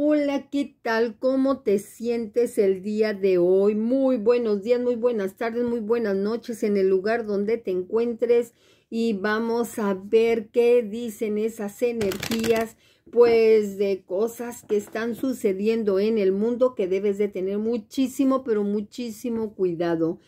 Hola, ¿qué tal? ¿Cómo te sientes el día de hoy? Muy buenos días, muy buenas tardes, muy buenas noches en el lugar donde te encuentres y vamos a ver qué dicen esas energías, pues de cosas que están sucediendo en el mundo que debes de tener muchísimo, pero muchísimo cuidado.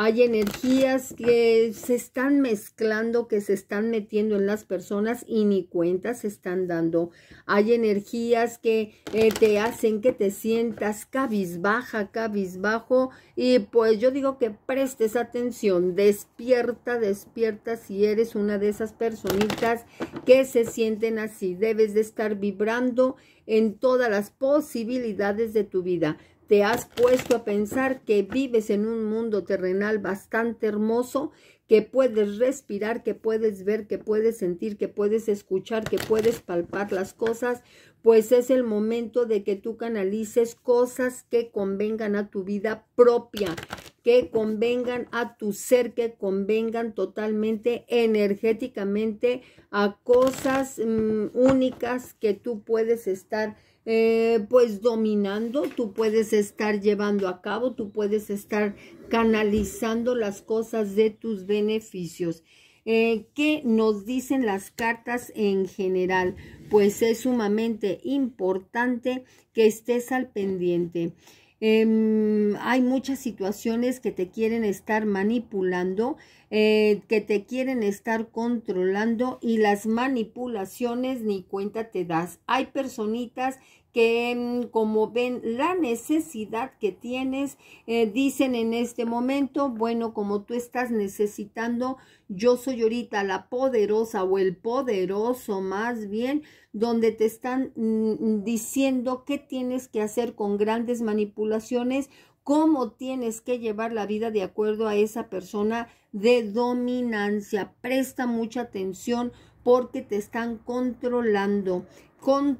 Hay energías que se están mezclando, que se están metiendo en las personas y ni cuentas se están dando. Hay energías que eh, te hacen que te sientas cabizbaja, cabizbajo. Y pues yo digo que prestes atención, despierta, despierta si eres una de esas personitas que se sienten así. Debes de estar vibrando en todas las posibilidades de tu vida te has puesto a pensar que vives en un mundo terrenal bastante hermoso, que puedes respirar, que puedes ver, que puedes sentir, que puedes escuchar, que puedes palpar las cosas, pues es el momento de que tú canalices cosas que convengan a tu vida propia, que convengan a tu ser, que convengan totalmente energéticamente a cosas mm, únicas que tú puedes estar eh, pues dominando, tú puedes estar llevando a cabo, tú puedes estar canalizando las cosas de tus beneficios. Eh, ¿Qué nos dicen las cartas en general? Pues es sumamente importante que estés al pendiente. Em, hay muchas situaciones que te quieren estar manipulando, eh, que te quieren estar controlando y las manipulaciones ni cuenta te das. Hay personitas que mm, como ven la necesidad que tienes, eh, dicen en este momento, bueno, como tú estás necesitando, yo soy ahorita la poderosa o el poderoso más bien, donde te están mm, diciendo qué tienes que hacer con grandes manipulaciones, cómo tienes que llevar la vida de acuerdo a esa persona de dominancia. Presta mucha atención porque te están controlando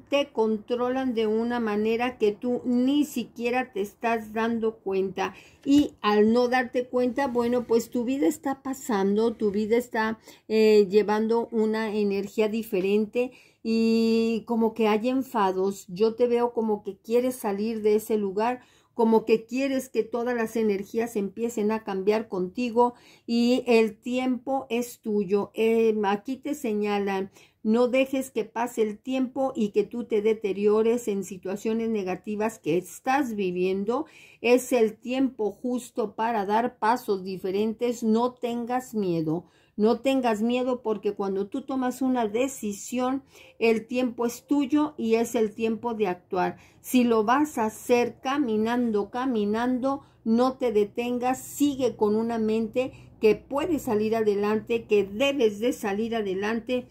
te controlan de una manera que tú ni siquiera te estás dando cuenta. Y al no darte cuenta, bueno, pues tu vida está pasando, tu vida está eh, llevando una energía diferente y como que hay enfados. Yo te veo como que quieres salir de ese lugar como que quieres que todas las energías empiecen a cambiar contigo y el tiempo es tuyo. Eh, aquí te señalan, no dejes que pase el tiempo y que tú te deteriores en situaciones negativas que estás viviendo. Es el tiempo justo para dar pasos diferentes, no tengas miedo. No tengas miedo porque cuando tú tomas una decisión, el tiempo es tuyo y es el tiempo de actuar. Si lo vas a hacer caminando, caminando, no te detengas, sigue con una mente que puede salir adelante, que debes de salir adelante.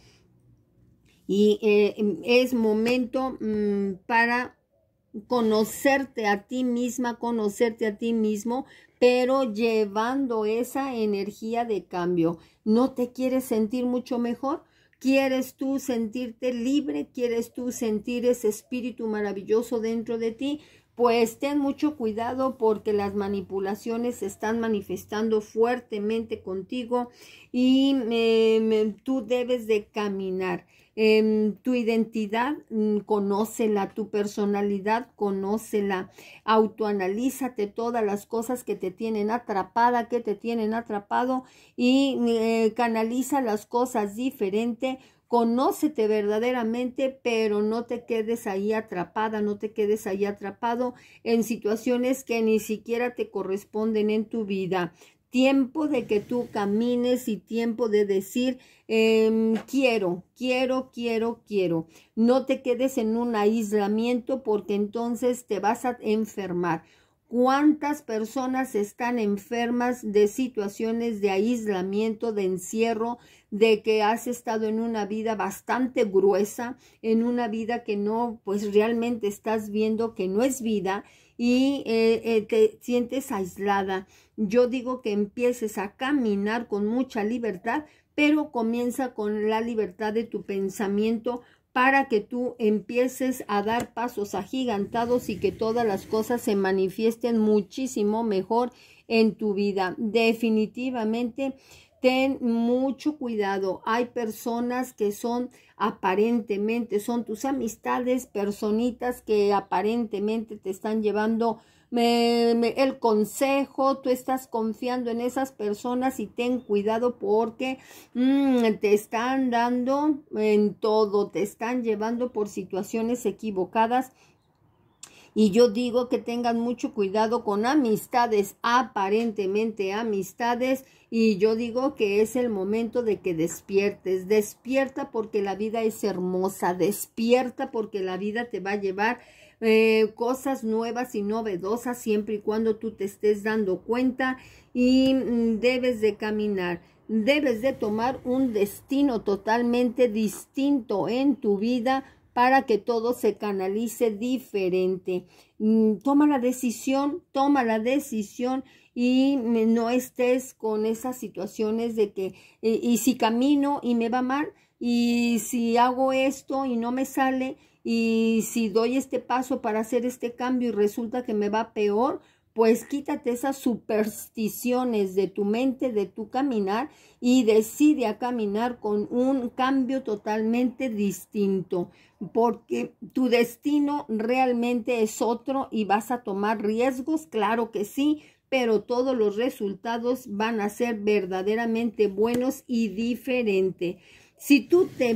Y eh, es momento mm, para conocerte a ti misma, conocerte a ti mismo, pero llevando esa energía de cambio. ¿No te quieres sentir mucho mejor? ¿Quieres tú sentirte libre? ¿Quieres tú sentir ese espíritu maravilloso dentro de ti? Pues ten mucho cuidado porque las manipulaciones se están manifestando fuertemente contigo y eh, tú debes de caminar. Em, tu identidad, mm, conócela, tu personalidad, conócela, autoanalízate todas las cosas que te tienen atrapada, que te tienen atrapado y eh, canaliza las cosas diferente Conócete verdaderamente, pero no te quedes ahí atrapada, no te quedes ahí atrapado en situaciones que ni siquiera te corresponden en tu vida tiempo de que tú camines y tiempo de decir, em, quiero, quiero, quiero, quiero. No te quedes en un aislamiento porque entonces te vas a enfermar. ¿Cuántas personas están enfermas de situaciones de aislamiento, de encierro, de que has estado en una vida bastante gruesa, en una vida que no, pues realmente estás viendo que no es vida y eh, eh, te sientes aislada. Yo digo que empieces a caminar con mucha libertad, pero comienza con la libertad de tu pensamiento para que tú empieces a dar pasos agigantados y que todas las cosas se manifiesten muchísimo mejor en tu vida. Definitivamente Ten mucho cuidado. Hay personas que son aparentemente, son tus amistades, personitas que aparentemente te están llevando el consejo, tú estás confiando en esas personas y ten cuidado porque mm, te están dando en todo, te están llevando por situaciones equivocadas y yo digo que tengan mucho cuidado con amistades, aparentemente amistades, y yo digo que es el momento de que despiertes, despierta porque la vida es hermosa, despierta porque la vida te va a llevar eh, cosas nuevas y novedosas siempre y cuando tú te estés dando cuenta y mm, debes de caminar debes de tomar un destino totalmente distinto en tu vida para que todo se canalice diferente. Mm, toma la decisión, toma la decisión y mm, no estés con esas situaciones de que, eh, y, si camino y me va mal, y si hago esto y no me sale, y si doy este paso para hacer este cambio y resulta que me va peor, pues quítate esas supersticiones de tu mente, de tu caminar y decide a caminar con un cambio totalmente distinto, porque tu destino realmente es otro y vas a tomar riesgos, claro que sí, pero todos los resultados van a ser verdaderamente buenos y diferentes. Si tú te,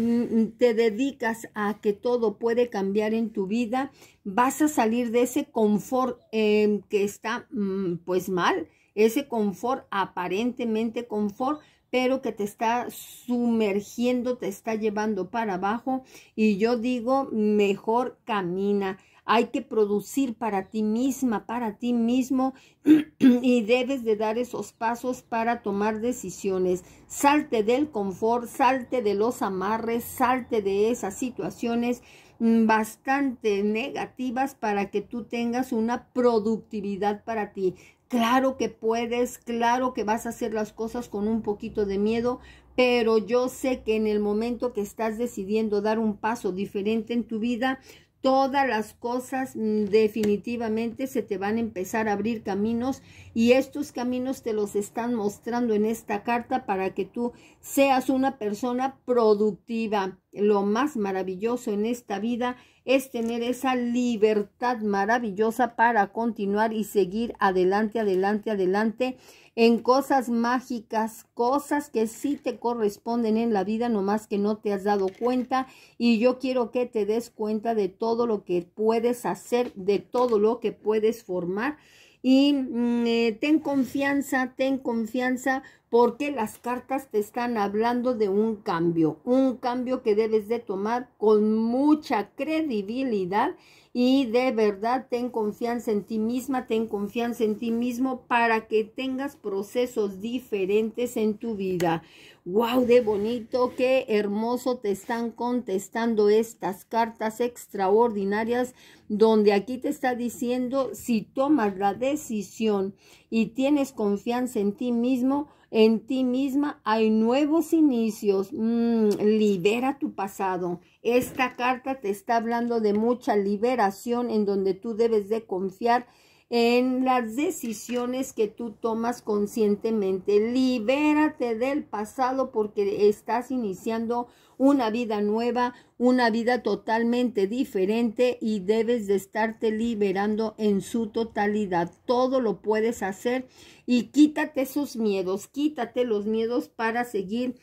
te, dedicas a que todo puede cambiar en tu vida, vas a salir de ese confort em, que está mm, pues mal, ese confort aparentemente confort, pero que te está sumergiendo, te está llevando para abajo. Y yo digo, mejor camina hay que producir para ti misma, para ti mismo y debes de dar esos pasos para tomar decisiones. Salte del confort, salte de los amarres, salte de esas situaciones mm, bastante negativas para que tú tengas una productividad para ti. Claro que puedes, claro que vas a hacer las cosas con un poquito de miedo, pero yo sé que en el momento que estás decidiendo dar un paso diferente en tu vida, todas las cosas mm, definitivamente se te van a empezar a abrir caminos y estos caminos te los están mostrando en esta carta para que tú seas una persona productiva. Lo más maravilloso en esta vida es tener esa libertad maravillosa para continuar y seguir adelante, adelante, adelante en cosas mágicas, cosas que sí te corresponden en la vida, nomás que no te has dado cuenta. Y yo quiero que te des cuenta de todo lo que puedes hacer, de todo lo que puedes formar. Y mm, eh, ten confianza, ten confianza, porque las cartas te están hablando de un cambio, un cambio que debes de tomar con mucha credibilidad y de verdad ten confianza en ti misma, ten confianza en ti mismo para que tengas procesos diferentes en tu vida. ¡Wow! ¡De bonito! ¡Qué hermoso te están contestando estas cartas extraordinarias! Donde aquí te está diciendo, si tomas la decisión y tienes confianza en ti mismo, en ti misma hay nuevos inicios. Mm, libera tu pasado. Esta carta te está hablando de mucha liberación en donde tú debes de confiar en las decisiones que tú tomas conscientemente. Libérate del pasado porque estás iniciando una vida nueva, una vida totalmente diferente y debes de estarte liberando en su totalidad. Todo lo puedes hacer y quítate esos miedos, quítate los miedos para seguir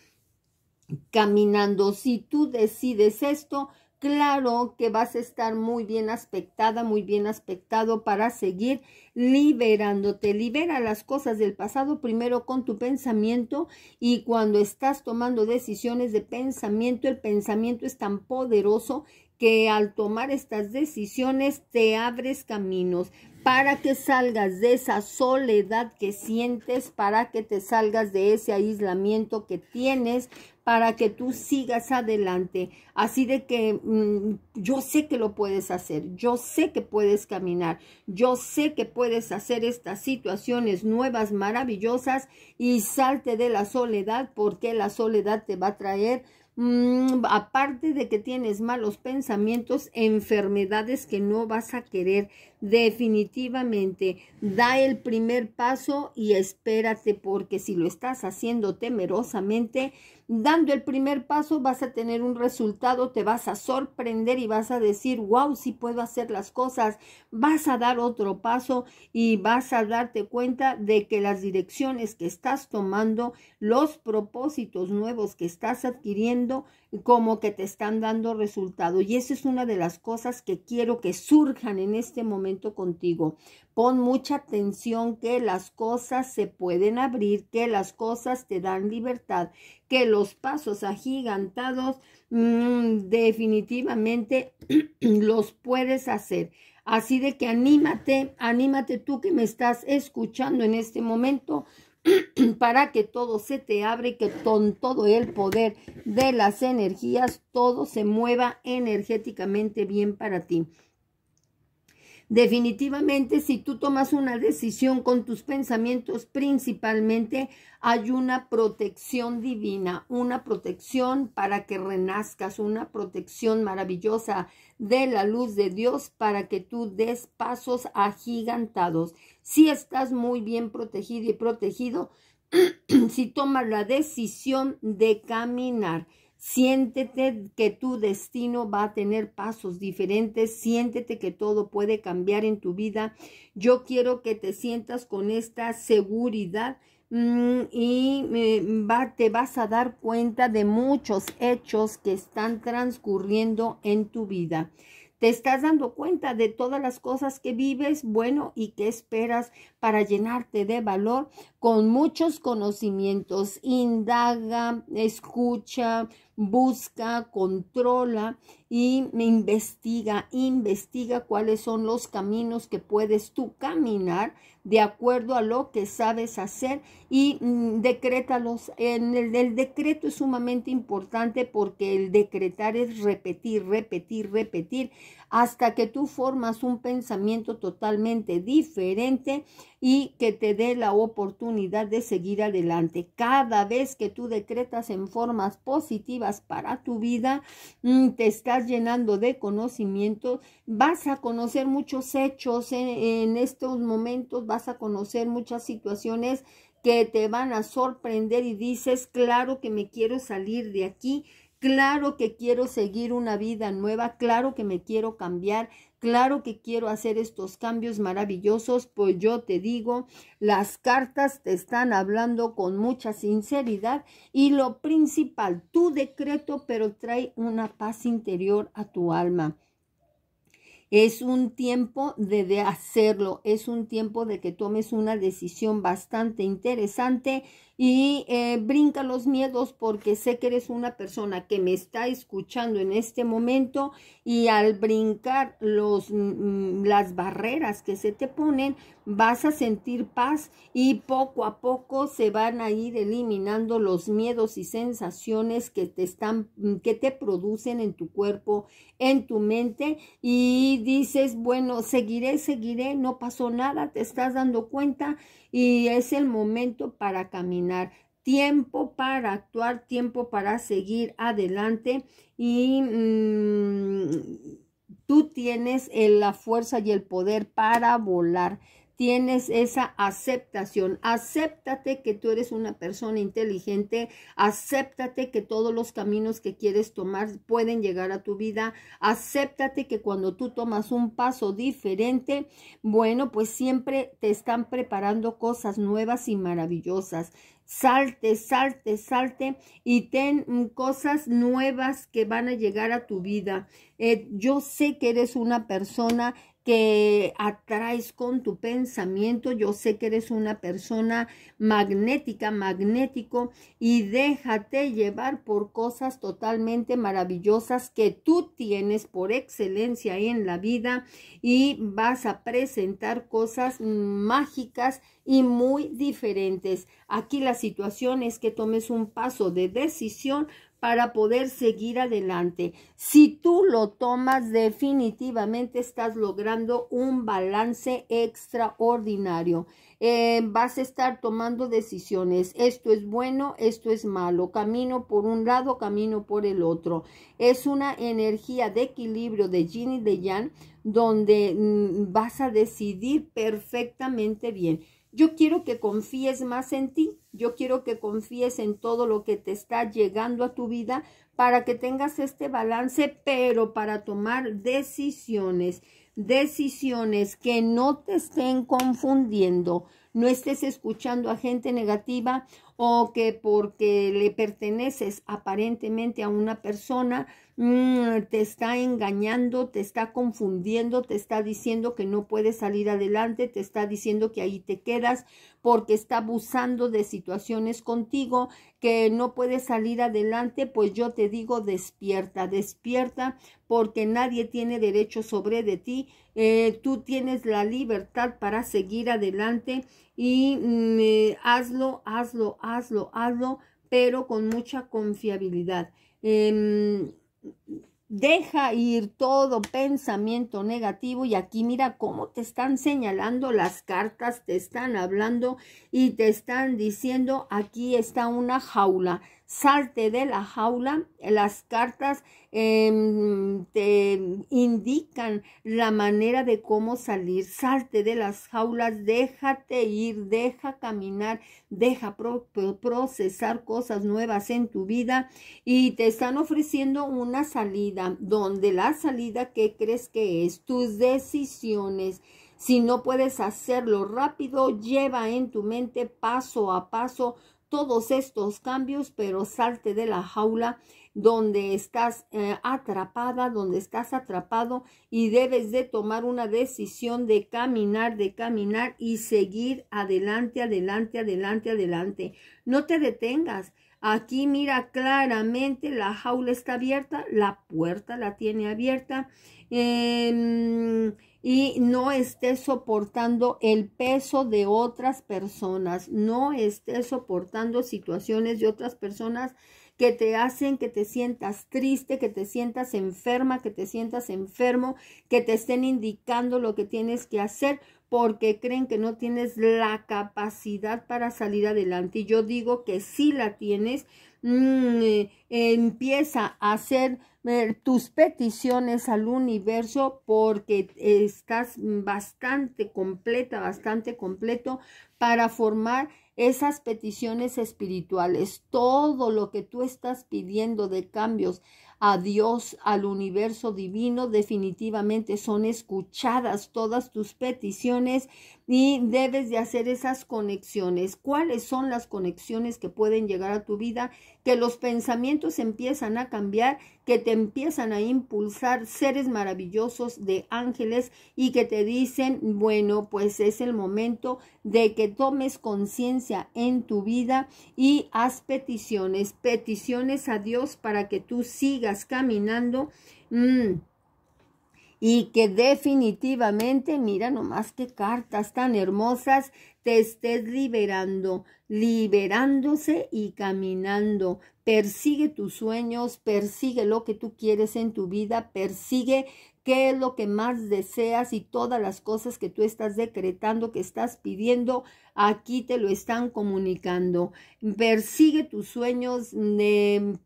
caminando. Si tú decides esto, claro que vas a estar muy bien aspectada, muy bien aspectado para seguir liberándote. Libera las cosas del pasado primero con tu pensamiento y cuando estás tomando decisiones de pensamiento, el pensamiento es tan poderoso que al tomar estas decisiones te abres caminos para que salgas de esa soledad que sientes, para que te salgas de ese aislamiento que tienes, para que tú sigas adelante. Así de que mm, yo sé que lo puedes hacer, yo sé que puedes caminar, yo sé que puedes hacer estas situaciones nuevas, maravillosas y salte de la soledad porque la soledad te va a traer Mm, aparte de que tienes malos pensamientos, enfermedades que no vas a querer. Definitivamente, da el primer paso y espérate porque si lo estás haciendo temerosamente, dando el primer paso vas a tener un resultado, te vas a sorprender y vas a decir, wow, sí puedo hacer las cosas, vas a dar otro paso y vas a darte cuenta de que las direcciones que estás tomando, los propósitos nuevos que estás adquiriendo, como que te están dando resultado. Y esa es una de las cosas que quiero que surjan en este momento contigo. Pon mucha atención que las cosas se pueden abrir, que las cosas te dan libertad, que los pasos agigantados mm, definitivamente los puedes hacer. Así de que anímate, anímate tú que me estás escuchando en este momento para que todo se te abre, que con todo el poder de las energías, todo se mueva energéticamente bien para ti. Definitivamente, si tú tomas una decisión con tus pensamientos principalmente, hay una protección divina, una protección para que renazcas, una protección maravillosa de la luz de Dios para que tú des pasos agigantados si estás muy bien protegido y protegido, si tomas la decisión de caminar. Siéntete que tu destino va a tener pasos diferentes, siéntete que todo puede cambiar en tu vida. Yo quiero que te sientas con esta seguridad mm, y eh, te vas a dar cuenta de muchos hechos que están transcurriendo en tu vida. ¿Te estás dando cuenta de todas las cosas que vives? Bueno, ¿y qué esperas para llenarte de valor con muchos conocimientos. Indaga, escucha, busca, controla y investiga, investiga cuáles son los caminos que puedes tú caminar de acuerdo a lo que sabes hacer y mm, decrétalos. En el, el decreto es sumamente importante porque el decretar es repetir, repetir, repetir hasta que tú formas un pensamiento totalmente diferente y que te dé la oportunidad de seguir adelante. Cada vez que tú decretas en formas positivas para tu vida, mm, te estás llenando de conocimiento, vas a conocer muchos hechos en, en estos momentos, vas a conocer muchas situaciones que te van a sorprender y dices, claro que me quiero salir de aquí Claro que quiero seguir una vida nueva, claro que me quiero cambiar, claro que quiero hacer estos cambios maravillosos, pues yo te digo, las cartas te están hablando con mucha sinceridad y lo principal, tu decreto, pero trae una paz interior a tu alma. Es un tiempo de, de hacerlo, es un tiempo de que tomes una decisión bastante interesante y eh, brinca los miedos porque sé que eres una persona que me está escuchando en este momento y al brincar los, mm, las barreras que se te ponen vas a sentir paz y poco a poco se van a ir eliminando los miedos y sensaciones que te están mm, que te producen en tu cuerpo, en tu mente y dices, bueno, seguiré, seguiré, no pasó nada, te estás dando cuenta y es el momento para caminar, tiempo para actuar, tiempo para seguir adelante y mm, tú tienes la fuerza y el poder para volar tienes esa aceptación. Acéptate que tú eres una persona inteligente, acéptate que todos los caminos que quieres tomar pueden llegar a tu vida, acéptate que cuando tú tomas un paso diferente, bueno, pues siempre te están preparando cosas nuevas y maravillosas salte, salte, salte y ten cosas nuevas que van a llegar a tu vida. Eh, yo sé que eres una persona que atraes con tu pensamiento. Yo sé que eres una persona magnética, magnético, y déjate llevar por cosas totalmente maravillosas que tú tienes por excelencia en la vida y vas a presentar cosas mágicas y muy diferentes. Aquí la situación es que tomes un paso de decisión para poder seguir adelante. Si tú lo tomas, definitivamente estás logrando un balance extraordinario. Eh, vas a estar tomando decisiones. Esto es bueno, esto es malo. Camino por un lado, camino por el otro. Es una energía de equilibrio de Yin y de Yang donde mm, vas a decidir perfectamente bien. Yo quiero que confíes más en ti, yo quiero que confíes en todo lo que te está llegando a tu vida para que tengas este balance, pero para tomar decisiones, decisiones que no te estén confundiendo, no estés escuchando a gente negativa o que porque le perteneces aparentemente a una persona, mm, te está engañando, te está confundiendo, te está diciendo que no puedes salir adelante, te está diciendo que ahí te quedas porque está abusando de situaciones contigo, que no puedes salir adelante, pues yo te digo despierta, despierta porque nadie tiene derecho sobre de ti, eh, tú tienes la libertad para seguir adelante y mm, hazlo, hazlo, hazlo, hazlo, pero con mucha confiabilidad. Em, deja ir todo pensamiento negativo y aquí mira cómo te están señalando las cartas, te están hablando y te están diciendo aquí está una jaula salte de la jaula. Las cartas em, te indican la manera de cómo salir. Salte de las jaulas, déjate ir, deja caminar, deja procesar cosas nuevas en tu vida y te están ofreciendo una salida donde la salida que crees que es tus decisiones. Si no puedes hacerlo rápido, lleva en tu mente paso a paso todos estos cambios, pero salte de la jaula donde estás eh, atrapada, donde estás atrapado y debes de tomar una decisión de caminar, de caminar y seguir adelante, adelante, adelante, adelante. No te detengas. Aquí mira claramente la jaula está abierta, la puerta la tiene abierta. Em, y no estés soportando el peso de otras personas, no estés soportando situaciones de otras personas que te hacen que te sientas triste, que te sientas enferma, que te sientas enfermo, que te estén indicando lo que tienes que hacer porque creen que no tienes la capacidad para salir adelante. Y yo digo que sí la tienes Mm, eh, empieza a hacer tus peticiones al universo porque estás bastante completa, bastante completo para formar esas peticiones espirituales. Todo lo que tú estás pidiendo de cambios a Dios, al universo divino, definitivamente son escuchadas todas tus peticiones y debes de hacer esas conexiones. ¿Cuáles son las conexiones que pueden llegar a tu vida? Que los pensamientos empiezan a cambiar, que te empiezan a impulsar seres maravillosos de ángeles y que te dicen, bueno, pues es el momento de que tomes conciencia en tu vida y haz peticiones, peticiones a Dios para que tú sigas caminando. Mm, y que definitivamente, mira nomás qué cartas tan hermosas, te estés liberando, liberándose y caminando. Persigue tus sueños, persigue lo que tú quieres en tu vida, persigue qué es lo que más deseas y todas las cosas que tú estás decretando, que estás pidiendo, aquí te lo están comunicando. Persigue tus sueños,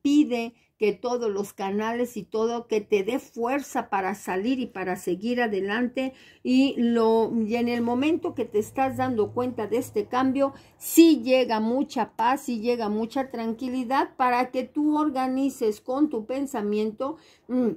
pide, que todos los canales y todo, que te dé fuerza para salir y para seguir adelante. Y, lo, y en el momento que te estás dando cuenta de este cambio, sí llega mucha paz, y llega mucha tranquilidad para que tú organices con tu pensamiento mm,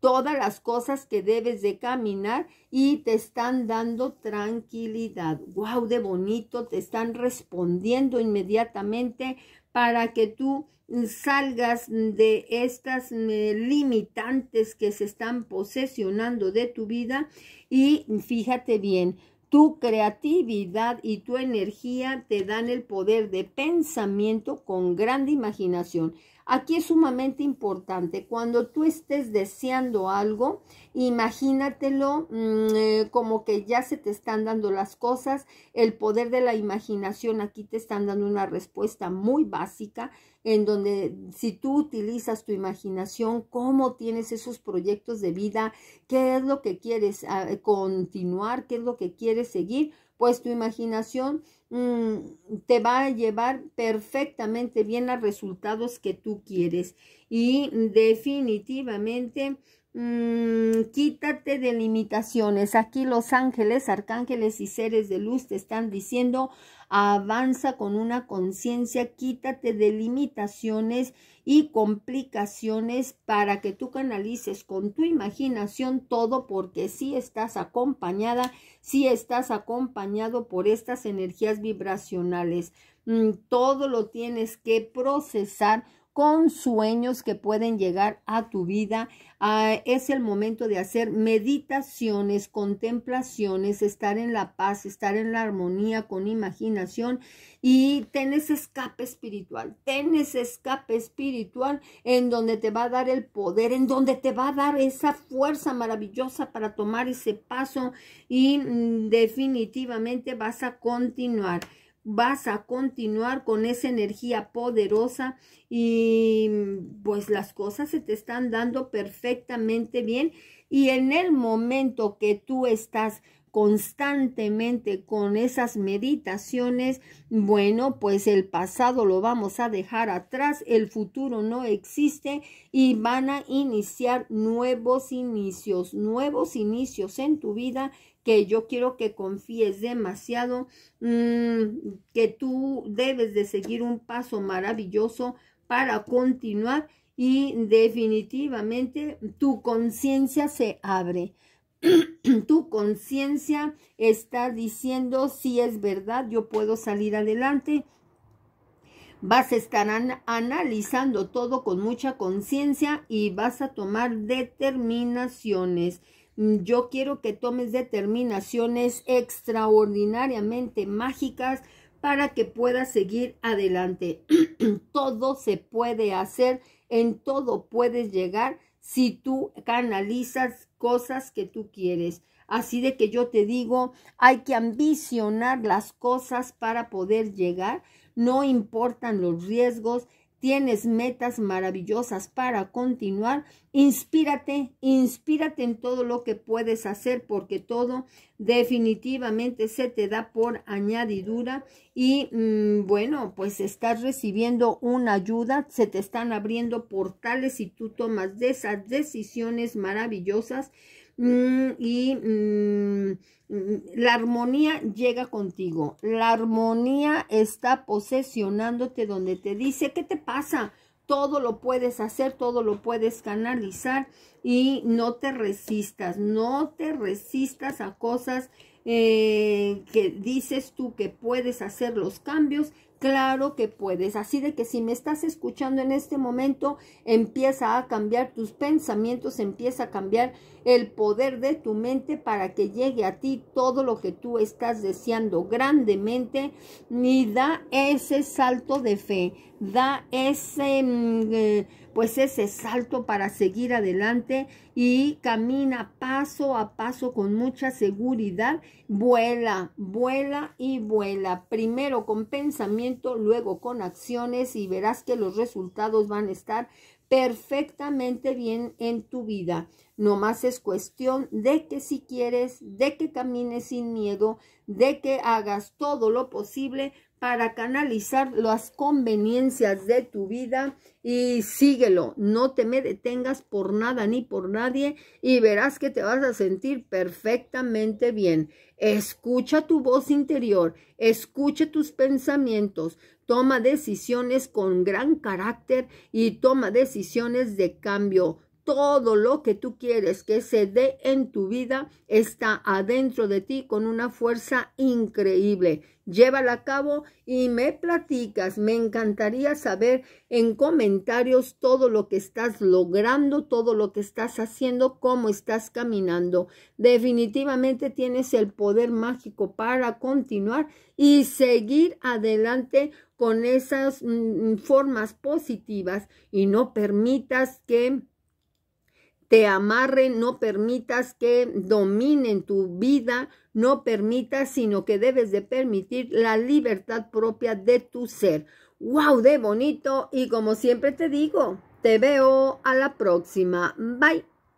todas las cosas que debes de caminar y te están dando tranquilidad. ¡Wow! De bonito, te están respondiendo inmediatamente para que tú salgas de estas mm, limitantes que se están posesionando de tu vida y fíjate bien, tu creatividad y tu energía te dan el poder de pensamiento con grande imaginación. Aquí es sumamente importante, cuando tú estés deseando algo, imagínatelo mm, eh, como que ya se te están dando las cosas, el poder de la imaginación, aquí te están dando una respuesta muy básica, en donde si tú utilizas tu imaginación, cómo tienes esos proyectos de vida, qué es lo que quieres ah, eh, continuar, qué es lo que quieres seguir, pues tu imaginación mm, te va a llevar perfectamente bien a resultados que tú quieres. Y definitivamente... Mm, quítate de limitaciones. Aquí los ángeles, arcángeles y seres de luz te están diciendo, avanza con una conciencia, quítate de limitaciones y complicaciones para que tú canalices con tu imaginación todo porque si estás acompañada, si estás acompañado por estas energías vibracionales. Mm, todo lo tienes que procesar con sueños que pueden llegar a tu vida. Ah, es el momento de hacer meditaciones, contemplaciones, estar en la paz, estar en la armonía con imaginación y ten escape espiritual, ten ese escape espiritual en donde te va a dar el poder, en donde te va a dar esa fuerza maravillosa para tomar ese paso y mm, definitivamente vas a continuar vas a continuar con esa energía poderosa y mm, pues las cosas se te están dando perfectamente bien y en el momento que tú estás constantemente con esas meditaciones, bueno, pues el pasado lo vamos a dejar atrás, el futuro no existe y van a iniciar nuevos inicios, nuevos inicios en tu vida que yo quiero que confíes demasiado, mm, que tú debes de seguir un paso maravilloso para continuar y definitivamente tu conciencia se abre. tu conciencia está diciendo si es verdad, yo puedo salir adelante. Vas a estar analizando todo con mucha conciencia y vas a tomar determinaciones. Mm, yo quiero que tomes determinaciones extraordinariamente mágicas para que puedas seguir adelante. todo se puede hacer, en todo puedes llegar si tú canalizas cosas que tú quieres. Así de que yo te digo, hay que ambicionar las cosas para poder llegar. No importan los riesgos, tienes metas maravillosas para continuar, inspírate, inspírate en todo lo que puedes hacer porque todo definitivamente se te da por añadidura y mm, bueno, pues estás recibiendo una ayuda, se te están abriendo portales y tú tomas de esas decisiones maravillosas mm, y mm, la armonía llega contigo, la armonía está posesionándote donde te dice, ¿qué te pasa? Todo lo puedes hacer, todo lo puedes canalizar y no te resistas, no te resistas a cosas eh, que dices tú que puedes hacer los cambios, claro que puedes. Así de que si me estás escuchando en este momento, empieza a cambiar tus pensamientos, empieza a cambiar el poder de tu mente para que llegue a ti todo lo que tú estás deseando grandemente y da ese salto de fe, da ese... Mm, eh, pues ese salto para seguir adelante y camina paso a paso con mucha seguridad, vuela, vuela y vuela, primero con pensamiento, luego con acciones y verás que los resultados van a estar perfectamente bien en tu vida. No más es cuestión de que si quieres, de que camines sin miedo, de que hagas todo lo posible para canalizar las conveniencias de tu vida y síguelo, no te me detengas por nada ni por nadie y verás que te vas a sentir perfectamente bien. Escucha tu voz interior, escucha tus pensamientos, toma decisiones con gran carácter y toma decisiones de cambio todo lo que tú quieres que se dé en tu vida está adentro de ti con una fuerza increíble. Llévala a cabo y me platicas. Me encantaría saber en comentarios todo lo que estás logrando, todo lo que estás haciendo, cómo estás caminando. Definitivamente tienes el poder mágico para continuar y seguir adelante con esas mm, mm, formas positivas y no permitas que te amarren, no permitas que dominen tu vida, no permitas, sino que debes de permitir la libertad propia de tu ser. ¡Wow! De bonito. Y como siempre te digo, te veo a la próxima. Bye.